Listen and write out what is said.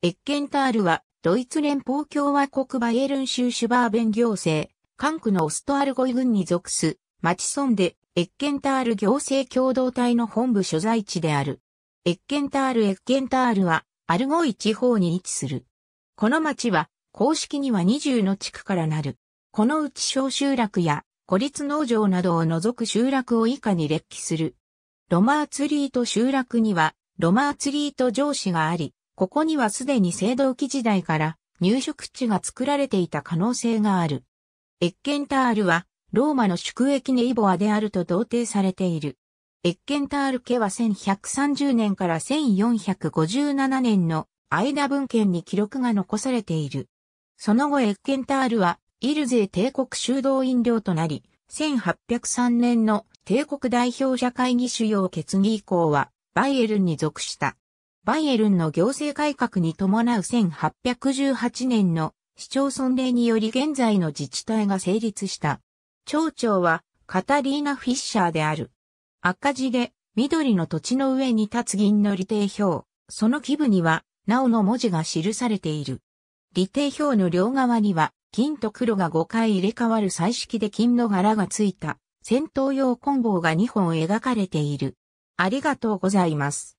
エッケンタールは、ドイツ連邦共和国バイエルン州シュバーベン行政、管区のオストアルゴイ郡に属す、町村で、エッケンタール行政共同体の本部所在地である。エッケンタールエッケンタールは、アルゴイ地方に位置する。この町は、公式には20の地区からなる。このうち小集落や、孤立農場などを除く集落を以下に列記する。ロマーツリート集落には、ロマーツリート城市があり、ここにはすでに青銅器時代から入植地が作られていた可能性がある。エッケンタールは、ローマの宿駅ネイボアであると同定されている。エッケンタール家は1130年から1457年の間文献に記録が残されている。その後エッケンタールは、イルゼ帝国修道院領となり、1803年の帝国代表者会議主要決議以降は、バイエルンに属した。バイエルンの行政改革に伴う1818年の市町村令により現在の自治体が成立した。町長はカタリーナ・フィッシャーである。赤字で緑の土地の上に立つ銀の利定表、その基部には、なおの文字が記されている。利定表の両側には、金と黒が5回入れ替わる彩色で金の柄がついた、戦闘用コンボが2本描かれている。ありがとうございます。